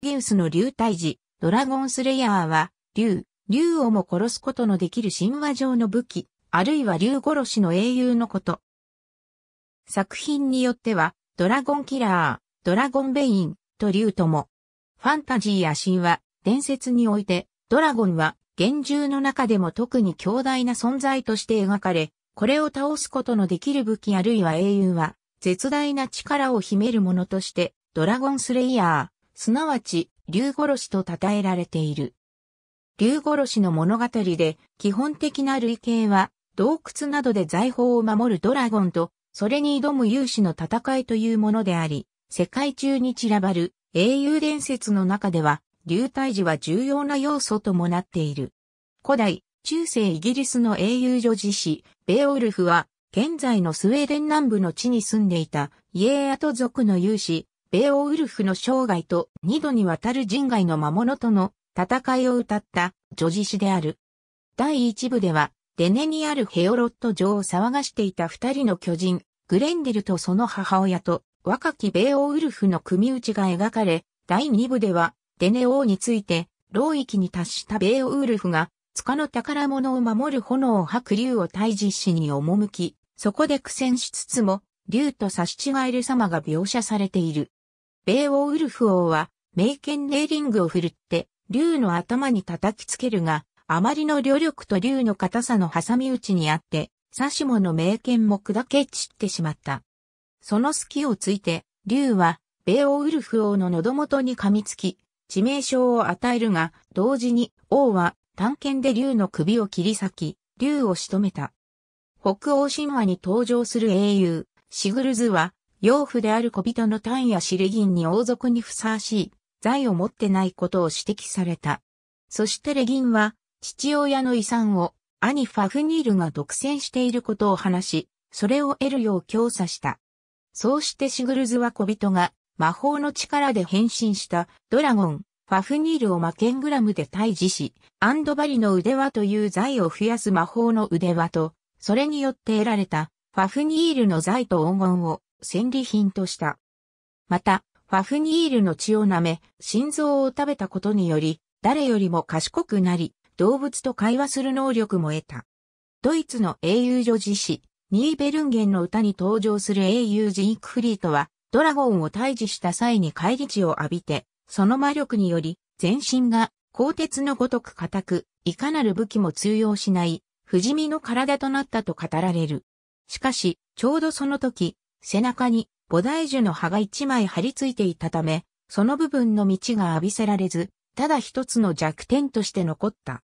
ギウスの竜退治、ドラゴンスレイヤーは、竜、竜をも殺すことのできる神話上の武器、あるいは竜殺しの英雄のこと。作品によっては、ドラゴンキラー、ドラゴンベイン、と竜とも。ファンタジーや神話、伝説において、ドラゴンは、幻獣の中でも特に強大な存在として描かれ、これを倒すことのできる武器あるいは英雄は、絶大な力を秘めるものとして、ドラゴンスレイヤー、すなわち、竜殺しと称えられている。竜殺しの物語で、基本的な類型は、洞窟などで財宝を守るドラゴンと、それに挑む勇士の戦いというものであり、世界中に散らばる英雄伝説の中では、竜退治は重要な要素ともなっている。古代、中世イギリスの英雄女子師、ベオルフは、現在のスウェーデン南部の地に住んでいた、イエーアト族の勇士、ベオウルフの生涯と二度にわたる人外の魔物との戦いを歌った女子詩である。第一部では、デネにあるヘオロット城を騒がしていた二人の巨人、グレンデルとその母親と若きベオウルフの組打ちが描かれ、第二部では、デネ王について、老域に達したベオウルフが、塚の宝物を守る炎を吐く竜を退治しに赴き、そこで苦戦しつつも、竜と差し違える様が描写されている。米オウルフ王は、名剣レーリングを振るって、竜の頭に叩きつけるが、あまりの旅力と竜の硬さの挟み撃ちにあって、サシモの名剣も砕け散ってしまった。その隙をついて、竜は、米オウルフ王の喉元に噛みつき、致命傷を与えるが、同時に王は探検で竜の首を切り裂き、竜を仕留めた。北欧神話に登場する英雄、シグルズは、養父である小人の単や尻銀に王族にふさわしい、財を持ってないことを指摘された。そしてレギンは、父親の遺産を、兄ファフニールが独占していることを話し、それを得るよう強査した。そうしてシグルズは小人が、魔法の力で変身したドラゴン、ファフニールを魔剣グラムで退治し、アンドバリの腕輪という財を増やす魔法の腕輪と、それによって得られたファフニールの財と黄金を戦利品とした。また、ファフニールの血を舐め、心臓を食べたことにより、誰よりも賢くなり、動物と会話する能力も得た。ドイツの英雄女子誌、ニーベルンゲンの歌に登場する英雄ジークフリートは、ドラゴンを退治した際に帰り血を浴びて、その魔力により、全身が鋼鉄のごとく固く、いかなる武器も通用しない、不死身の体となったと語られる。しかし、ちょうどその時、背中に菩提樹の葉が一枚張り付いていたため、その部分の道が浴びせられず、ただ一つの弱点として残った。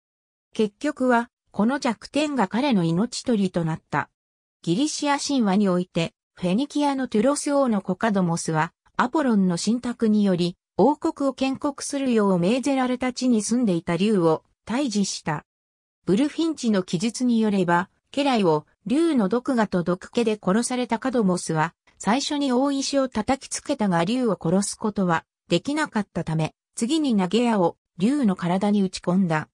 結局は、この弱点が彼の命取りとなった。ギリシア神話において、フェニキアのトゥロス王のコカドモスは、アポロンの神託により、王国を建国するよう命ぜられた地に住んでいた竜を退治した。ブルフィンチの記述によれば、家来を竜の毒牙と毒気で殺されたカドモスは、最初に大石を叩きつけたが竜を殺すことはできなかったため、次に投げ矢を竜の体に打ち込んだ。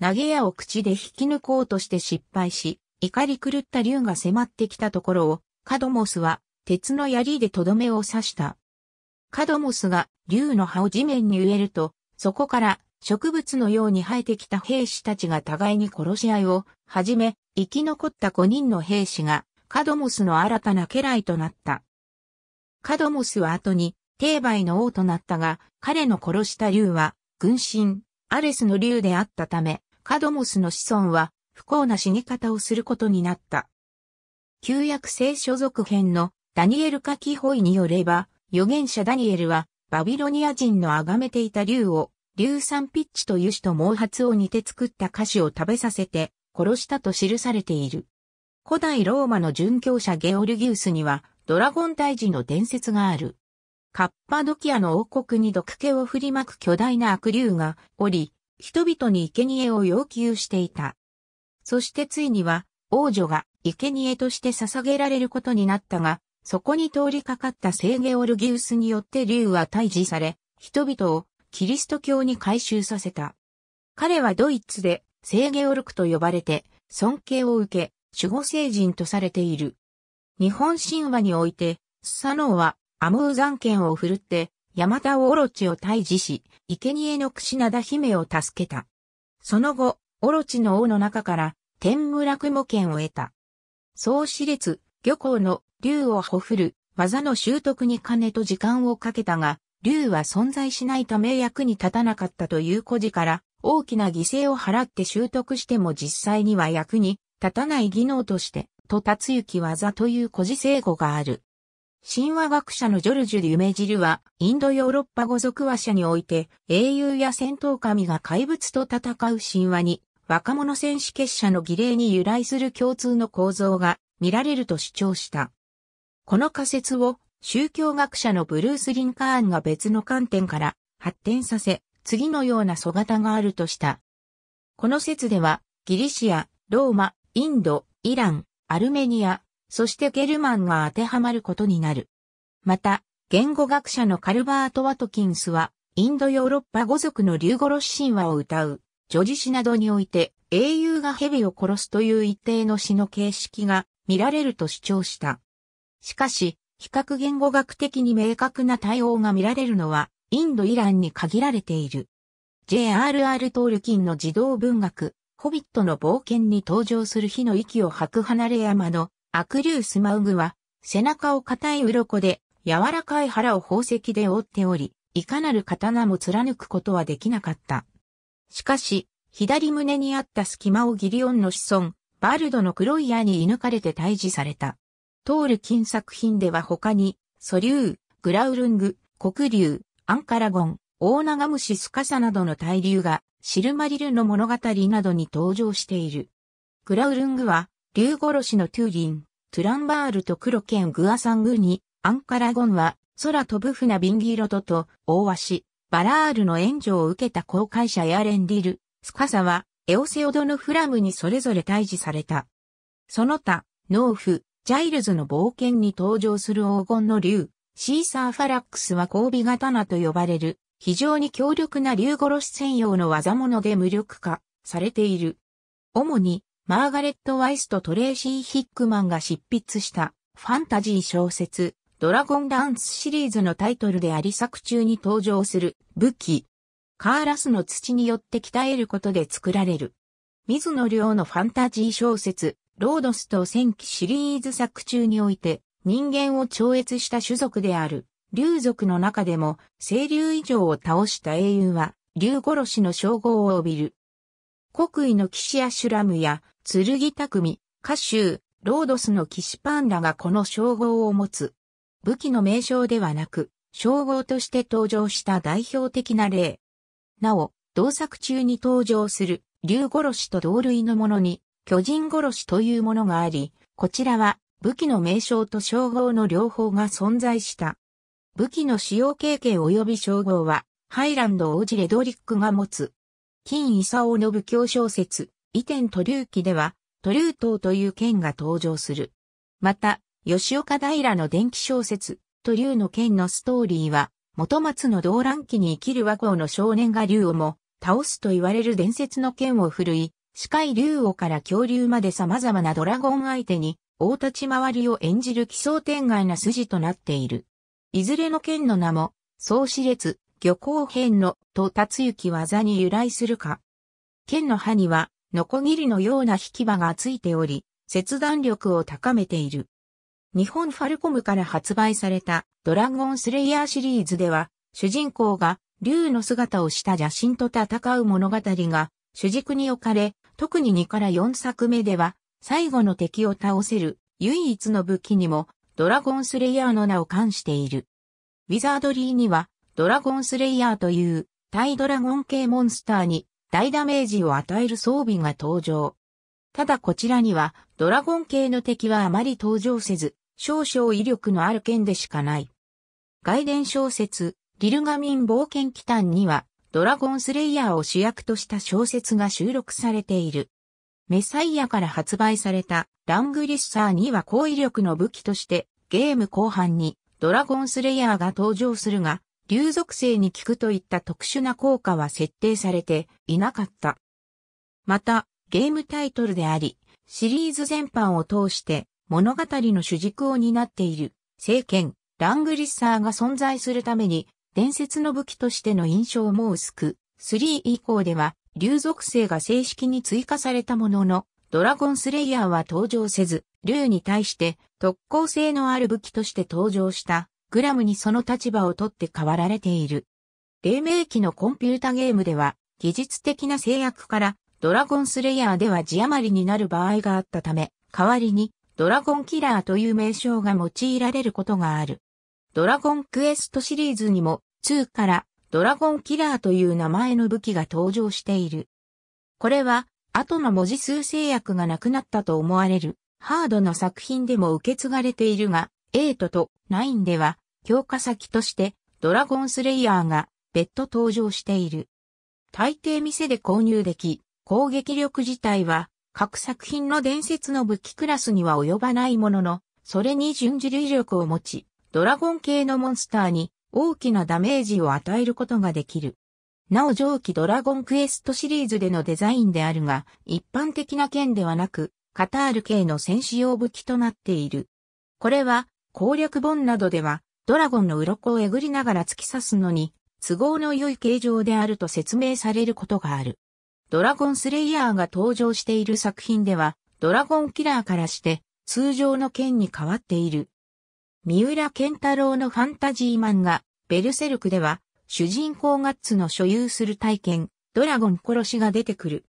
投げ矢を口で引き抜こうとして失敗し、怒り狂った竜が迫ってきたところを、カドモスは鉄の槍でとどめを刺した。カドモスが竜の葉を地面に植えると、そこから植物のように生えてきた兵士たちが互いに殺し合いを始め、生き残った5人の兵士が、カドモスの新たな家来となった。カドモスは後に、帝媒の王となったが、彼の殺した竜は、軍神、アレスの竜であったため、カドモスの子孫は、不幸な死に方をすることになった。旧約聖書続編のダニエルカキホイによれば、預言者ダニエルは、バビロニア人の崇めていた竜を、硫酸ピッチと油脂と毛髪を煮て作った菓子を食べさせて、殺したと記されている。古代ローマの殉教者ゲオルギウスにはドラゴン退治の伝説がある。カッパドキアの王国に毒気を振りまく巨大な悪竜がおり、人々に生贄を要求していた。そしてついには王女が生贄として捧げられることになったが、そこに通りかかった聖ゲオルギウスによって竜は退治され、人々をキリスト教に改宗させた。彼はドイツで聖ゲオルクと呼ばれて、尊敬を受け、守護聖人とされている。日本神話において、スサノオは、アムーン剣を振るって、ヤマタオオロチを退治し、生贄のクシナダ姫を助けた。その後、オロチの王の中から、天村雲模剣を得た。総司列、漁港の竜をほふる、技の習得に金と時間をかけたが、竜は存在しないため役に立たなかったという故事から、大きな犠牲を払って習得しても実際には役に立たない技能として、と立つ行き技という古事成語がある。神話学者のジョルジュ・リュメジルは、インドヨーロッパ語族話者において、英雄や戦闘神が怪物と戦う神話に、若者戦士結社の儀礼に由来する共通の構造が見られると主張した。この仮説を宗教学者のブルース・リンカーンが別の観点から発展させ、次のような素型があるとした。この説では、ギリシア、ローマ、インド、イラン、アルメニア、そしてゲルマンが当てはまることになる。また、言語学者のカルバート・ワトキンスは、インドヨーロッパ語族の竜殺し神話を歌う、叙事詩などにおいて、英雄が蛇を殺すという一定の詩の形式が見られると主張した。しかし、比較言語学的に明確な対応が見られるのは、インド・イランに限られている。J.R.R. トールキンの児童文学、ホビットの冒険に登場する火の息を吐く離れ山の悪竜スマウグは、背中を硬い鱗で、柔らかい腹を宝石で覆っており、いかなる刀も貫くことはできなかった。しかし、左胸にあった隙間をギリオンの子孫、バルドの黒い矢に射抜かれて退治された。トールキン作品では他に、ソリュー、グラウルング、黒竜、アンカラゴン、オオナガムシスカサなどの大流がシルマリルの物語などに登場している。グラウルングは、竜殺しのトゥーリン、トゥランバールと黒剣グアサングに、アンカラゴンは、空飛ぶ船ビンギロトと、大シ、バラールの援助を受けた航海者やレンリル、スカサは、エオセオドのフラムにそれぞれ退治された。その他、農夫、ジャイルズの冒険に登場する黄金の竜、シーサーファラックスは交尾刀と呼ばれる、非常に強力な竜殺し専用の技物で無力化されている。主に、マーガレット・ワイスとトレーシー・ヒックマンが執筆したファンタジー小説、ドラゴンダンスシリーズのタイトルであり作中に登場する武器。カーラスの土によって鍛えることで作られる。水野良のファンタジー小説、ロードスと戦記シリーズ作中において、人間を超越した種族である、竜族の中でも、清流以上を倒した英雄は、竜殺しの称号を帯びる。国威の騎士アシュラムや、剣匠、歌手、ロードスの騎士パンダがこの称号を持つ。武器の名称ではなく、称号として登場した代表的な例。なお、同作中に登場する、竜殺しと同類のものに、巨人殺しというものがあり、こちらは武器の名称と称号の両方が存在した。武器の使用経験及び称号は、ハイランド王子レドリックが持つ。金勲の武教小説、移天と流記では、ュ流島という剣が登場する。また、吉岡平の伝記小説、ュ流の剣のストーリーは、元松の動乱期に生きる和光の少年が竜をも、倒すと言われる伝説の剣を振るい、視界竜王から恐竜まで様々なドラゴン相手に、大立ち回りを演じる奇想天外な筋となっている。いずれの剣の名も、総司列、漁港編の、とつ行技に由来するか。剣の刃には、ノコギリのような引き場がついており、切断力を高めている。日本ファルコムから発売されたドラゴンスレイヤーシリーズでは、主人公が竜の姿をした邪神と戦う物語が主軸に置かれ、特に2から4作目では最後の敵を倒せる唯一の武器にもドラゴンスレイヤーの名を冠している。ウィザードリーにはドラゴンスレイヤーという対ドラゴン系モンスターに大ダメージを与える装備が登場。ただこちらにはドラゴン系の敵はあまり登場せず少々威力のある剣でしかない。外伝小説リルガミン冒険機関にはドラゴンスレイヤーを主役とした小説が収録されている。メサイアから発売されたラングリッサーには高威力の武器としてゲーム後半にドラゴンスレイヤーが登場するが、竜属性に効くといった特殊な効果は設定されていなかった。また、ゲームタイトルであり、シリーズ全般を通して物語の主軸を担っている聖剣、ラングリッサーが存在するために伝説の武器としての印象も薄く、3以降では竜属性が正式に追加されたものの、ドラゴンスレイヤーは登場せず、竜に対して特攻性のある武器として登場したグラムにその立場を取って変わられている。黎明期のコンピュータゲームでは、技術的な制約からドラゴンスレイヤーでは字余りになる場合があったため、代わりにドラゴンキラーという名称が用いられることがある。ドラゴンクエストシリーズにも2からドラゴンキラーという名前の武器が登場している。これは、後の文字数制約がなくなったと思われる、ハードの作品でも受け継がれているが、8と9では、強化先として、ドラゴンスレイヤーが別途登場している。大抵店で購入でき、攻撃力自体は、各作品の伝説の武器クラスには及ばないものの、それに準じる威力を持ち、ドラゴン系のモンスターに大きなダメージを与えることができる。なお上記ドラゴンクエストシリーズでのデザインであるが、一般的な剣ではなく、カタール系の戦士用武器となっている。これは、攻略本などでは、ドラゴンの鱗をえぐりながら突き刺すのに、都合の良い形状であると説明されることがある。ドラゴンスレイヤーが登場している作品では、ドラゴンキラーからして、通常の剣に変わっている。三浦健太郎のファンタジー漫画、ベルセルクでは、主人公ガッツの所有する体験、ドラゴン殺しが出てくる。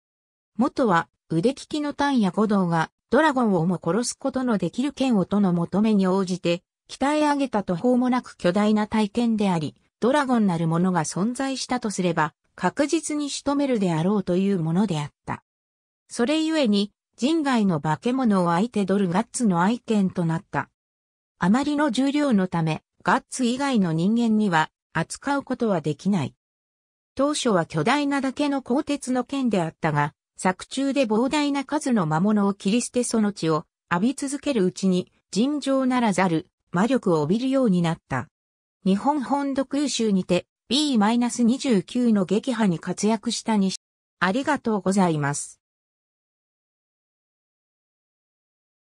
元は、腕利きの丹や五道が、ドラゴンをも殺すことのできる剣をとの求めに応じて、鍛え上げた途方もなく巨大な体験であり、ドラゴンなるものが存在したとすれば、確実に仕留めるであろうというものであった。それゆえに、人外の化け物を相手取るガッツの愛犬となった。あまりの重量のため、ガッツ以外の人間には扱うことはできない。当初は巨大なだけの鋼鉄の剣であったが、作中で膨大な数の魔物を切り捨てその血を浴び続けるうちに尋常ならざる魔力を帯びるようになった。日本本土空襲にて B-29 の撃破に活躍した西。ありがとうございます。